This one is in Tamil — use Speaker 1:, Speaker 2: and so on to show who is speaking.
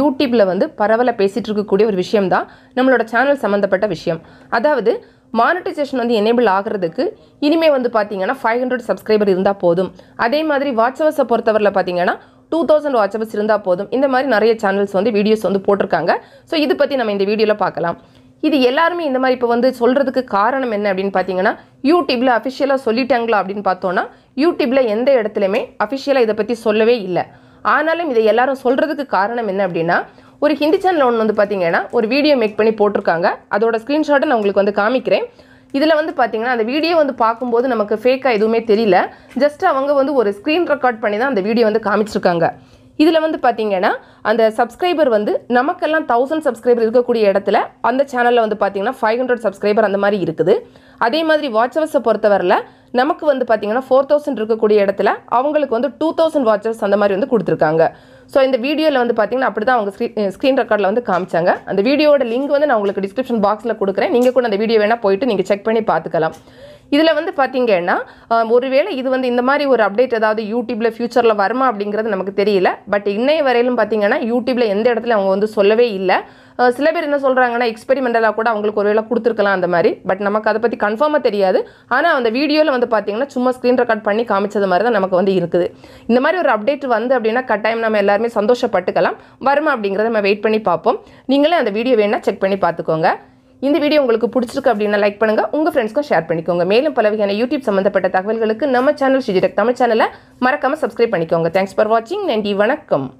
Speaker 1: யூடியூப்பில் வந்து பரவல பேசிகிட்டு இருக்கக்கூடிய ஒரு விஷயம் தான் நம்மளோட சேனல் சம்மந்தப்பட்ட விஷயம் அதாவது மானிட்டைசேஷன் வந்து எனேபிள் ஆகிறதுக்கு இனிமேல் வந்து பார்த்தீங்கன்னா ஃபைவ் ஹண்ட்ரட் சப்ஸ்கிரைபர் இருந்தால் போதும் அதே மாதிரி வாட்ஸ்அப்ஸை பொறுத்தவரில் பார்த்தீங்கன்னா டூ தௌசண்ட் வாட்ஸ்அப்ஸ் இருந்தால் போதும் இந்த மாதிரி நிறைய சேனல்ஸ் வந்து வீடியோஸ் வந்து போட்டிருக்காங்க ஸோ இது பற்றி நம்ம இந்த வீடியோவில் பார்க்கலாம் இது எல்லாருமே இந்த மாதிரி இப்போ வந்து சொல்கிறதுக்கு காரணம் என்ன அப்படின்னு பார்த்தீங்கன்னா யூடியூப்பில் அஃபிஷியலாக சொல்லிட்டாங்களா அப்படின்னு பார்த்தோன்னா யூடியூப்பில் எந்த இடத்துலையுமே அஃபிஷியலாக இதை பற்றி சொல்லவே இல்லை ஆனாலும் இதை எல்லாரும் சொல்கிறதுக்கு காரணம் என்ன அப்படின்னா ஒரு ஹிந்தி சேனல் ஒன்று வந்து பார்த்தீங்கன்னா ஒரு வீடியோ மேக் பண்ணி போட்டிருக்காங்க அதோட ஸ்க்ரீன்ஷாட்டை நான் உங்களுக்கு வந்து காமிக்கிறேன் இதில் வந்து பார்த்தீங்கன்னா அந்த வீடியோ வந்து பார்க்கும்போது நமக்கு ஃபேக்காக எதுவுமே தெரியல ஜஸ்ட் அவங்க வந்து ஒரு ஸ்க்ரீன் ரெக்கார்ட் பண்ணி தான் அந்த வீடியோ வந்து காமிச்சிருக்காங்க இதில் வந்து பார்த்தீங்கன்னா அந்த சப்ஸ்கிரைபர் வந்து நமக்கெல்லாம் தௌசண்ட் சப்ஸ்கிரைபர் இருக்கக்கூடிய இடத்துல அந்த சேனலில் வந்து பார்த்தீங்கன்னா ஃபைவ் ஹண்ட்ரட் சப்ஸ்கிரைபர் அந்த மாதிரி இருக்குது அதே மாதிரி வாட்ச் அவர்ஸை பொறுத்தவரையில் நமக்கு வந்து பார்த்தீங்கன்னா ஃபோர் தௌசண்ட் இருக்கக்கூடிய இடத்துல அவங்களுக்கு வந்து டூ தௌசண்ட் வாட்சஸ் அந்த மாதிரி வந்து கொடுத்துருக்காங்க ஸோ இந்த வீடியோவில் வந்து பார்த்தீங்கன்னா அப்படி தான் அவங்க ஸ்க்ரீன் ரெக்கார்டில் வந்து காமிச்சாங்க அந்த வீடியோட லிங்க் வந்து நான் உங்களுக்கு டிஸ்கிரிப்ஷன் பாக்ஸில் கொடுக்குறேன் நீங்கள் கூட அந்த வீடியோ வேணால் போயிட்டு நீங்கள் செக் பண்ணி பார்த்துக்கலாம் இதில் வந்து பார்த்தீங்கன்னா ஒருவேளை இது வந்து இந்த மாதிரி ஒரு அப்டேட் ஏதாவது யூடியூப்பில் ஃப்யூச்சரில் வருமா அப்படிங்கிறது நமக்கு தெரியல பட் இன்னைய வரையிலும் பார்த்தீங்கன்னா யூடியூப்ல எந்த இடத்துல அவங்க வந்து சொல்லவே இல்லை சில பேர் என்ன சொல்கிறாங்கன்னா எக்ஸ்பெரிமெண்டலாக கூட அவங்களுக்கு ஒருவேளை கொடுத்துருக்கலாம் அந்த மாதிரி பட் நமக்கு அதை பற்றி கன்ஃபார்மாக தெரியாது ஆனால் அந்த வீடியோவில் வந்து பார்த்தீங்கன்னா சும்மா ஸ்க்ரீன் ரெக்கார்ட் பண்ணி காமிச்சது மாதிரி தான் நமக்கு வந்து இருக்குது இந்த மாதிரி ஒரு அப்டேட் வந்து அப்படின்னா கட்டாயம் நம்ம எல்லாருமே சந்தோஷப்பட்டுக்கலாம் வருமா அப்படிங்கிறத நம்ம வெயிட் பண்ணி பார்ப்போம் நீங்களே அந்த வீடியோ வேணால் செக் பண்ணி பார்த்துக்கோங்க இந்த வீடியோ உங்களுக்கு பிடிச்சிருக்கு அப்படின்னா லைக் பண்ணுங்கள் உங்கள் ஃப்ரெண்ட்ஸ்க்கும் ஷேர் பண்ணிக்கோங்க மேலும் பல வகையான யூடியூப் சம்மந்தப்பட்ட தகவல்களுக்கு நம்ம சேனல் ஷிஜிடெக் தமிழ் சேனலை மறக்காமல் சப்ஸ்கிரைப் பண்ணிக்கோங்க தேங்க்ஸ் ஃபார் வாட்சிங் நன்றி வணக்கம்